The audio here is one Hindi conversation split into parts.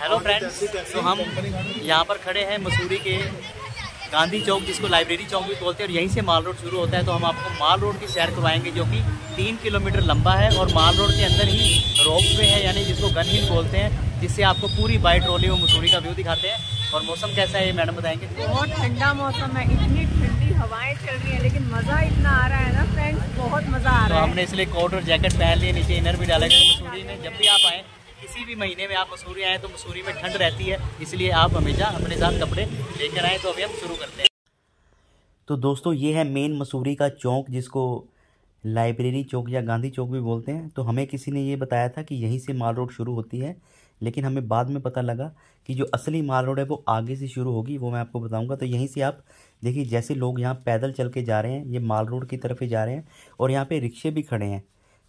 हेलो फ्रेंड्स तो हम यहाँ पर खड़े हैं मसूरी के गांधी चौक जिसको लाइब्रेरी चौक भी बोलते हैं और यहीं से माल रोड शुरू होता है तो हम आपको माल रोड की सैर करवाएंगे जो कि तीन किलोमीटर लंबा है और माल रोड के अंदर ही रोप वे है यानी जिसको गन हिल बोलते हैं जिससे आपको पूरी बाइट रोली और मसूरी का व्यू दिखाते हैं और मौसम कैसा है ये मैडम बताएंगे बहुत ठंडा मौसम है इतनी ठंडी हवाएं चल रही है लेकिन मज़ा इतना आ रहा है ना फ्रेंड्स बहुत मज़ा आ तो रहा है तो हमने इसलिए कोट और जैकेट पहन लिए नीचे इनर भी डाला गया मसूरी में जब भी आप आएँ किसी भी महीने में आप मसूरी आएँ तो मसूरी में ठंड रहती है इसलिए आप हमेशा अपने साथ कपड़े लेकर आएँ तो अभी हम शुरू करते हैं तो दोस्तों ये है मेन मसूरी का चौक जिसको लाइब्रेरी चौक या गांधी चौक भी बोलते हैं तो हमें किसी ने ये बताया था कि यहीं से माल रोड शुरू होती है लेकिन हमें बाद में पता लगा कि जो असली माल रोड है वो आगे से शुरू होगी वो मैं आपको बताऊंगा तो यहीं से आप देखिए जैसे लोग यहाँ पैदल चल के जा रहे हैं ये माल रोड की तरफ ही जा रहे हैं और यहाँ पे रिक्शे भी खड़े हैं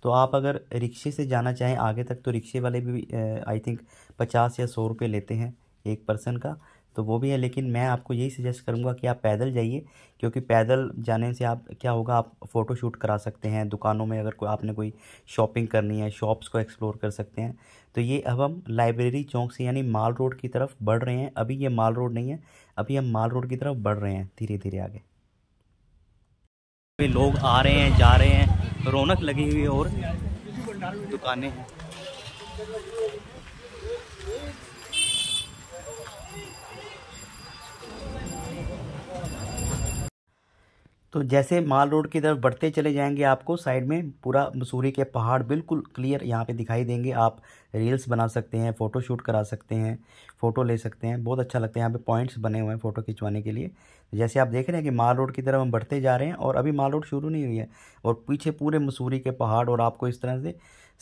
तो आप अगर रिक्शे से जाना चाहें आगे तक तो रिक्शे वाले भी आई थिंक पचास या सौ रुपये लेते हैं एक पर्सन का तो वो भी है लेकिन मैं आपको यही सजेस्ट करूँगा कि आप पैदल जाइए क्योंकि पैदल जाने से आप क्या होगा आप फ़ोटो शूट करा सकते हैं दुकानों में अगर कोई आपने कोई शॉपिंग करनी है शॉप्स को एक्सप्लोर कर सकते हैं तो ये अब हम लाइब्रेरी चौक से यानी माल रोड की तरफ बढ़ रहे हैं अभी ये माल रोड नहीं है अभी हम माल रोड की तरफ बढ़ रहे हैं धीरे धीरे आगे लोग आ रहे हैं जा रहे हैं रौनक लगी हुई है और दुकानें हैं तो जैसे माल रोड की तरफ बढ़ते चले जाएंगे आपको साइड में पूरा मसूरी के पहाड़ बिल्कुल क्लियर यहाँ पे दिखाई देंगे आप रील्स बना सकते हैं फ़ोटो शूट करा सकते हैं फ़ोटो ले सकते हैं बहुत अच्छा लगता है यहाँ पे पॉइंट्स बने हुए हैं फ़ोटो खिंचवाने के लिए जैसे आप देख रहे हैं कि माल रोड की तरफ हम बढ़ते जा रहे हैं और अभी माल रोड शुरू नहीं हुई है और पीछे पूरे मसूरी के पहाड़ और आपको इस तरह से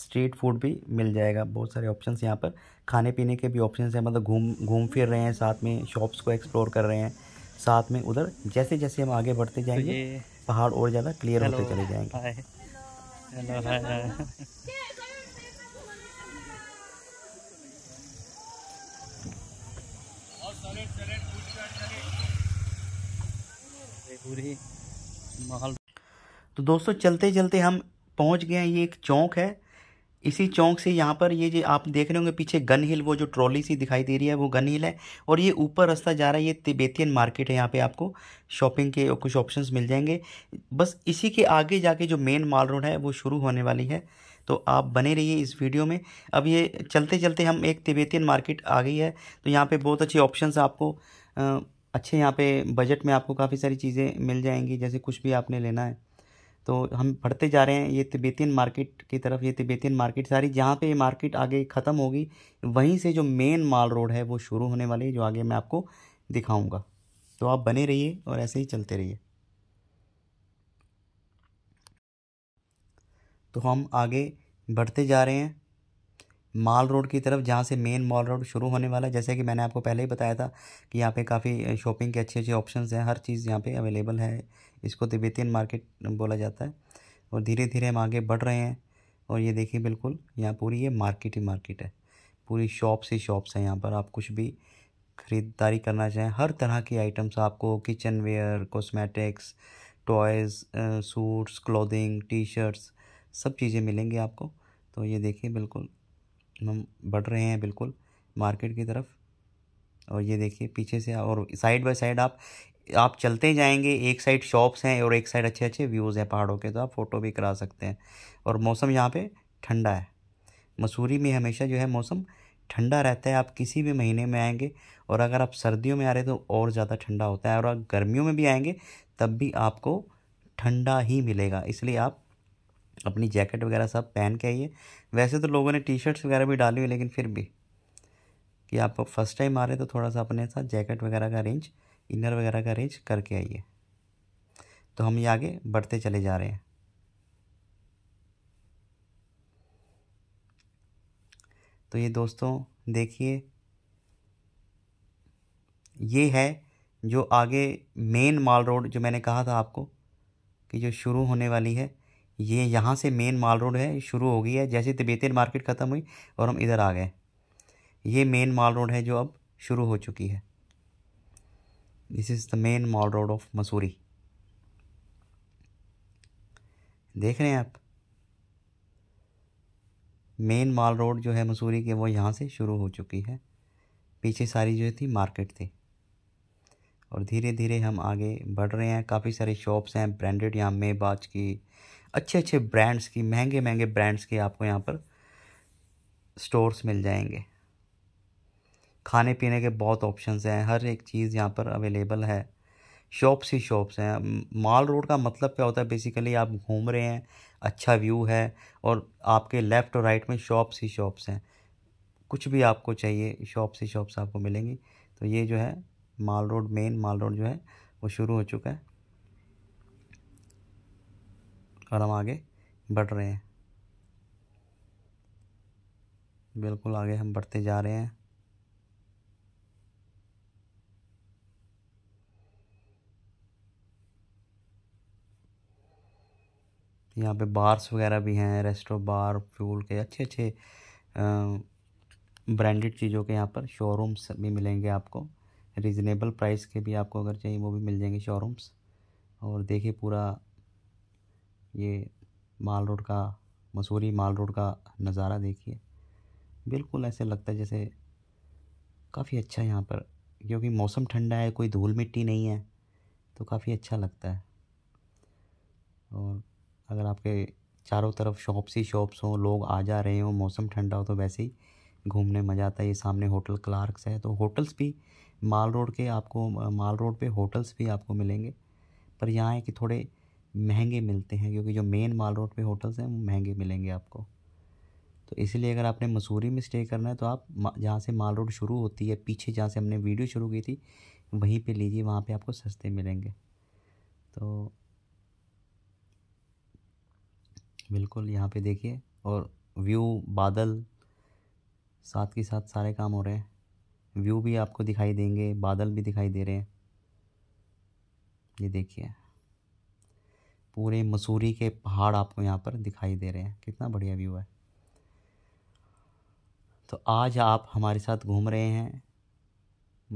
स्ट्रीट फूड भी मिल जाएगा बहुत सारे ऑप्शन यहाँ पर खाने पीने के भी ऑप्शन हैं मतलब घूम घूम फिर रहे हैं साथ में शॉप्स को एक्सप्लोर कर रहे हैं साथ में उधर जैसे जैसे हम आगे बढ़ते तो जाएंगे पहाड़ और ज़्यादा क्लियर होते चले जाएंगे तो दोस्तों चलते चलते हम पहुंच गए हैं ये एक चौक है इसी चौंक से यहाँ पर ये जो आप देख रहे होंगे पीछे गन हिल वो जो ट्रॉली सी दिखाई दे रही है वो गन हिल है और ये ऊपर रास्ता जा रहा है ये तिबेतियन मार्केट है यहाँ पे आपको शॉपिंग के कुछ ऑप्शंस मिल जाएंगे बस इसी के आगे जाके जो मेन माल रोड है वो शुरू होने वाली है तो आप बने रहिए इस वीडियो में अब ये चलते चलते हम एक तिबेतियन मार्केट आ गई है तो यहाँ पर बहुत अच्छे ऑप्शन आपको अच्छे यहाँ पर बजट में आपको काफ़ी सारी चीज़ें मिल जाएंगी जैसे कुछ भी आपने लेना है तो हम बढ़ते जा रहे हैं ये तिबेतियन मार्केट की तरफ ये तिबेतियन मार्केट सारी जहाँ पे ये मार्केट आगे ख़त्म होगी वहीं से जो मेन माल रोड है वो शुरू होने वाली है जो आगे मैं आपको दिखाऊंगा तो आप बने रहिए और ऐसे ही चलते रहिए तो हम आगे बढ़ते जा रहे हैं माल रोड की तरफ जहाँ से मेन मॉल रोड शुरू होने वाला है जैसे कि मैंने आपको पहले ही बताया था कि यहाँ पे काफ़ी शॉपिंग के अच्छे अच्छे ऑप्शंस हैं हर चीज़ यहाँ पे अवेलेबल है इसको तिब्बतियन मार्केट बोला जाता है और धीरे धीरे हम आगे बढ़ रहे हैं और ये देखिए बिल्कुल यहाँ पूरी ये मार्केट ही मार्केट है पूरी शॉप्स ही शॉप्स हैं यहाँ पर आप कुछ भी ख़रीदारी करना चाहें हर तरह की आइटम्स आपको kitchen ware cosmetics toys suits clothing T shirts सब चीज़ें मिलेंगी आपको तो ये देखिए बिल्कुल हम बढ़ रहे हैं बिल्कुल मार्केट की तरफ और ये देखिए पीछे से और साइड बाय साइड आप आप चलते जाएंगे एक साइड शॉप्स हैं और एक साइड अच्छे अच्छे व्यूज़ हैं पहाड़ों के तो आप फ़ोटो भी करा सकते हैं और मौसम यहाँ पे ठंडा है मसूरी में हमेशा जो है मौसम ठंडा रहता है आप किसी भी महीने में आएंगे और अगर आप सर्दियों में आ रहे तो और ज़्यादा ठंडा होता है और अगर गर्मियों में भी आएंगे तब भी आपको ठंडा ही मिलेगा इसलिए आप अपनी जैकेट वगैरह सब पहन के आइए वैसे तो लोगों ने टी शर्ट्स वगैरह भी डाली हुई लेकिन फिर भी कि आप फर्स्ट टाइम आ रहे हैं तो थोड़ा सा अपने साथ जैकेट वगैरह का अरेंज इनर वगैरह का अरेंज करके आइए तो हम ये आगे बढ़ते चले जा रहे हैं तो ये दोस्तों देखिए ये है जो आगे मेन माल रोड जो मैंने कहा था आपको कि जो शुरू होने वाली है ये यहाँ से मेन माल रोड है शुरू हो गई है जैसे तिबेतियन मार्केट ख़त्म हुई और हम इधर आ गए ये मेन माल रोड है जो अब शुरू हो चुकी है this is the main mall road of Mussoorie देख रहे हैं आप मेन माल रोड जो है मसूरी के वो यहाँ से शुरू हो चुकी है पीछे सारी जो थी मार्केट थी और धीरे धीरे हम आगे बढ़ रहे हैं काफ़ी सारे शॉप्स हैं ब्रांडेड यहाँ मेबाज की अच्छे अच्छे ब्रांड्स की महंगे महंगे ब्रांड्स की आपको यहाँ पर स्टोर्स मिल जाएंगे खाने पीने के बहुत ऑप्शंस हैं हर एक चीज़ यहाँ पर अवेलेबल है शॉप्स ही शॉप्स हैं माल रोड का मतलब क्या होता है बेसिकली आप घूम रहे हैं अच्छा व्यू है और आपके लेफ़्ट और राइट में शॉप्स ही शॉप्स हैं कुछ भी आपको चाहिए शॉप्स ही शॉप्स आपको मिलेंगी तो ये जो है mall road main mall road जो है वो शुरू हो चुका है और हम आगे बढ़ रहे हैं बिल्कुल आगे हम बढ़ते जा रहे हैं यहाँ पे बार्स वगैरह भी हैं रेस्टो बार फ्यूल के अच्छे अच्छे ब्रांडेड चीज़ों के यहाँ पर शोरूम्स भी मिलेंगे आपको रिजनेबल प्राइस के भी आपको अगर चाहिए वो भी मिल जाएंगे शोरूम्स और देखिए पूरा ये माल रोड का मसूरी माल रोड का नज़ारा देखिए बिल्कुल ऐसे लगता है जैसे काफ़ी अच्छा यहाँ पर क्योंकि मौसम ठंडा है कोई धूल मिट्टी नहीं है तो काफ़ी अच्छा लगता है और अगर आपके चारों तरफ शॉप्स ही शॉप्स हों लोग आ जा रहे हों मौसम ठंडा हो तो वैसे ही घूमने मज़ा आता है ये सामने होटल क्लार्क्स है तो होटल्स भी माल रोड के आपको माल रोड पे होटल्स भी आपको मिलेंगे पर यहाँ है कि थोड़े महंगे मिलते हैं क्योंकि जो मेन माल रोड पे होटल्स हैं वो महंगे मिलेंगे आपको तो इसलिए अगर आपने मसूरी में स्टे करना है तो आप जहाँ से माल रोड शुरू होती है पीछे जहाँ से हमने वीडियो शुरू की थी वहीं पे लीजिए वहाँ पे आपको सस्ते मिलेंगे तो बिल्कुल यहाँ पे देखिए और व्यू बादल साथ के साथ सारे काम हो रहे हैं व्यू भी आपको दिखाई देंगे बादल भी दिखाई दे रहे हैं ये देखिए पूरे मसूरी के पहाड़ आपको यहाँ पर दिखाई दे रहे हैं कितना बढ़िया व्यू है तो आज आप हमारे साथ घूम रहे हैं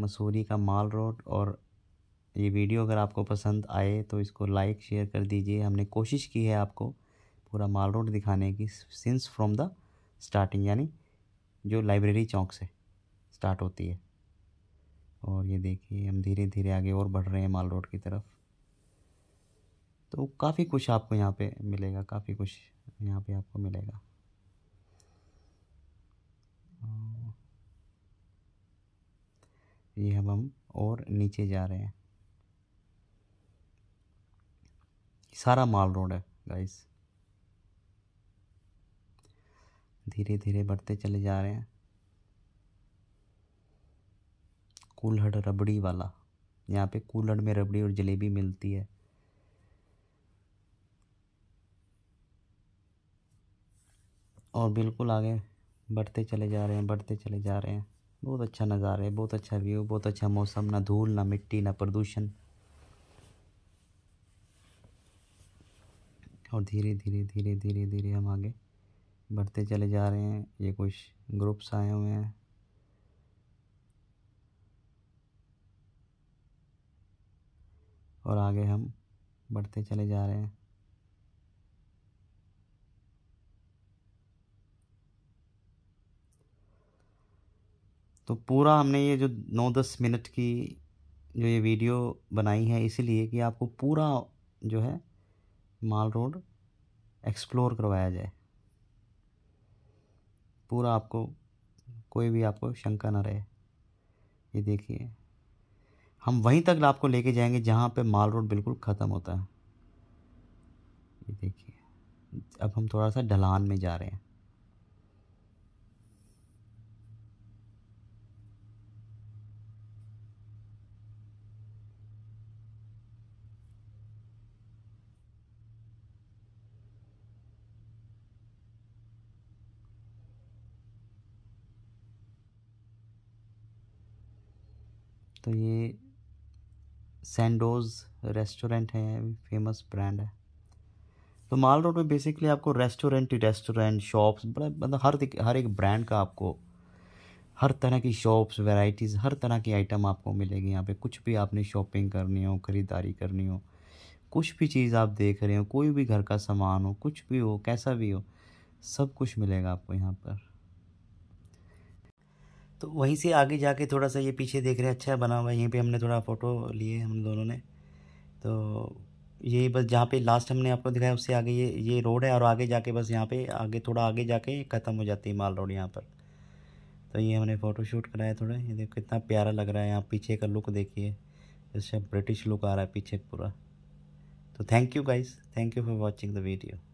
मसूरी का माल रोड और ये वीडियो अगर आपको पसंद आए तो इसको लाइक शेयर कर दीजिए हमने कोशिश की है आपको पूरा माल रोड दिखाने की सिंस फ्रॉम द स्टार्टिंग यानी जो लाइब्रेरी चौक से स्टार्ट होती है और ये देखिए हम धीरे धीरे आगे और बढ़ रहे हैं माल रोड की तरफ तो काफ़ी कुछ आपको यहाँ पे मिलेगा काफ़ी कुछ यहाँ पे आपको मिलेगा ये अब हम और नीचे जा रहे हैं सारा माल रोड है गाइस धीरे धीरे बढ़ते चले जा रहे हैं कूल्हड़ रबड़ी वाला यहाँ पे कूल्हड़ में रबड़ी और जलेबी मिलती है और बिल्कुल आगे बढ़ते चले जा रहे हैं बढ़ते चले जा रहे हैं बहुत अच्छा नज़ारा है बहुत अच्छा व्यू बहुत अच्छा मौसम ना धूल ना मिट्टी ना प्रदूषण और धीरे धीरे धीरे धीरे धीरे हम आगे बढ़ते चले जा रहे हैं ये कुछ ग्रुप्स आए हुए हैं और आगे हम बढ़ते चले जा रहे हैं तो पूरा हमने ये जो नौ दस मिनट की जो ये वीडियो बनाई है इसीलिए कि आपको पूरा जो है माल रोड एक्सप्लोर करवाया जाए पूरा आपको कोई भी आपको शंका ना रहे ये देखिए हम वहीं तक आपको लेके जाएंगे जहाँ पे माल रोड बिल्कुल ख़त्म होता है ये देखिए अब हम थोड़ा सा ढलान में जा रहे हैं तो ये सेंडोज़ रेस्टोरेंट है फेमस ब्रांड है तो माल रोड में बेसिकली आपको रेस्टोरेंट ही रेस्टोरेंट शॉप्स बड़ा मतलब हर हर एक ब्रांड का आपको हर तरह की शॉप्स वैरायटीज़ हर तरह की आइटम आपको मिलेगी यहाँ पे कुछ भी आपने शॉपिंग करनी हो ख़रीदारी करनी हो कुछ भी चीज़ आप देख रहे हो कोई भी घर का सामान हो कुछ भी हो कैसा भी हो सब कुछ मिलेगा आपको यहाँ पर तो वहीं से आगे जाके थोड़ा सा ये पीछे देख रहे हैं अच्छा बना हुआ है यहीं पे हमने थोड़ा फ़ोटो लिए हम दोनों ने तो यही बस जहाँ पे लास्ट हमने आपको दिखाया उससे आगे ये ये रोड है और आगे जाके बस यहाँ पे आगे थोड़ा आगे जाके ख़त्म हो जाती है माल रोड यहाँ पर तो ये हमने फ़ोटो शूट कराया थोड़ा ये देखो कितना प्यारा लग रहा है यहाँ पीछे का लुक देखिए जैसे ब्रिटिश लुक आ रहा है पीछे पूरा तो thank you guys thank you for watching the video